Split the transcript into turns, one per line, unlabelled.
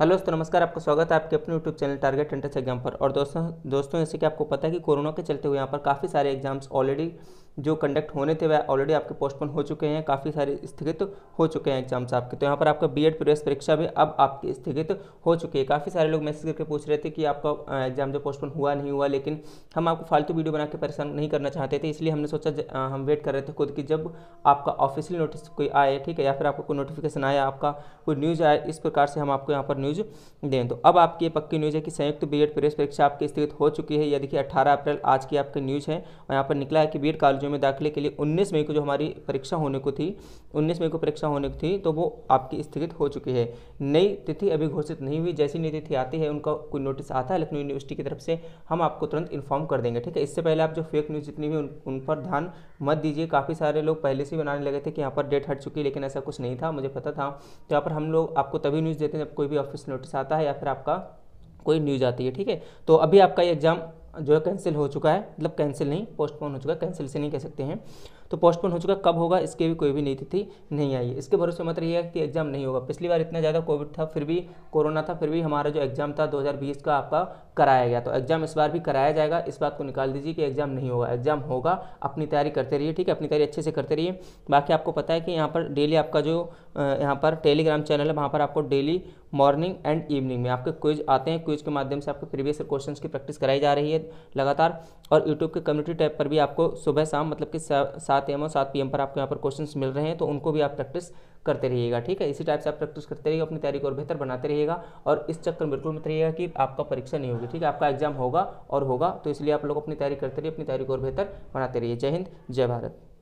hello दोस्तों नमस्कार आपका स्वागत है आपके अपने YouTube channel target entrance exam पर और दोस्तों दोस्तों जैसे कि आपको पता है कि कोरोना के चलते हुए यहाँ पर काफ़ी सारे एग्जाम्स ऑलरेडी जो कंडक्ट होने थे वह ऑलरेडी आपके पोस्टपोन हो चुके हैं काफ़ी सारे स्थगित हो चुके हैं एग्जाम्स आपके तो यहाँ पर आपका बीएड प्रवेश परीक्षा भी अब आपकी स्थगित हो चुकी है काफ़ी सारे लोग मैसेज करके पूछ रहे थे कि आपका एग्जाम जो पोस्टपोन हुआ नहीं हुआ लेकिन हम आपको फालतू वीडियो बना के परेशान नहीं करना चाहते थे इसलिए हमने सोचा हम वेट कर रहे थे खुद कि जब आपका ऑफिशियल नोटिस कोई आए ठीक है या फिर आपको कोई नोटिफिकेशन आया आपका कोई न्यूज़ आए इस प्रकार से हम आपको यहाँ पर न्यूज़ दें तो अब आपकी पक्की न्यूज़ है कि संयुक्त बी प्रवेश परीक्षा आपकी स्थगित हो चुकी है यह देखिए अठारह अप्रैल आज की आपकी न्यूज़ है और यहाँ पर निकला है कि बी कॉलेज राज्यों में दाखिले के लिए 19 मई को जो हमारी परीक्षा होने को थी 19 मई को परीक्षा होने को थी तो वो आपकी स्थगित हो चुकी है नई तिथि अभी घोषित नहीं हुई जैसी नई तिथि आती है उनका कोई नोटिस आता है लखनऊ यूनिवर्सिटी की तरफ से हम आपको तुरंत इन्फॉर्म कर देंगे ठीक है इससे पहले आप जो फेक न्यूज़ जितनी भी उन, पर ध्यान मत दीजिए काफ़ी सारे लोग पहले से बनाने लगे थे कि यहाँ पर डेट हट चुकी है लेकिन ऐसा कुछ नहीं था मुझे पता था तो यहाँ पर हम लोग आपको तभी न्यूज़ देते हैं जब कोई भी ऑफिस नोटिस आता है या फिर आपका कोई न्यूज़ आती है ठीक है तो अभी आपका ये एग्ज़ाम जो है कैंसिल हो चुका है मतलब कैंसिल नहीं पोस्टपोन हो चुका है कैंसिल से नहीं कह सकते हैं तो पोस्टपोन हो चुका कब होगा इसके भी कोई भी नहीं तिथि नहीं आई इसके भरोसे मत है कि एग्जाम नहीं होगा पिछली बार इतना ज़्यादा कोविड था फिर भी कोरोना था फिर भी हमारा जो एग्जाम था 2020 का आपका कराया गया तो एग्जाम इस बार भी कराया जाएगा इस बात को निकाल दीजिए कि एग्जाम नहीं होगा एग्जाम होगा अपनी तैयारी करते रहिए ठीक है अपनी तैयारी अच्छे से करते रहिए बाकी आपको पता है कि यहाँ पर डेली आपका जो यहाँ पर टेलीग्राम चैनल है वहाँ पर आपको डेली मॉर्निंग एंड इवनिंग में आपके क्विज आते हैं क्विज के माध्यम से आपके प्रीवियस क्वेश्चन की प्रैक्टिस कराई जा रही है टैब लगातार और यूट्यूब के कम्युनिटी टैब पर भी आपको सुबह शाम मतलब कि सात एम और सात पी पर आपको यहाँ पर क्वेश्चन मिल रहे हैं तो उनको भी आप प्रैक्टिस करते रहिएगा ठीक है इसी टाइप से आप प्रैक्टिस करते रहिएगा अपनी तैयारी को और बेहतर बनाते रहिएगा और इस चक्कर में बिल्कुल मत रहिएगा कि आपका परीक्षा नहीं होगी ठीक है आपका एग्जाम होगा और होगा तो इसलिए आप लोग अपनी तैयारी करते रहिए अपनी तैयारी को और बेहतर बनाते रहिए जय हिंद जय भारत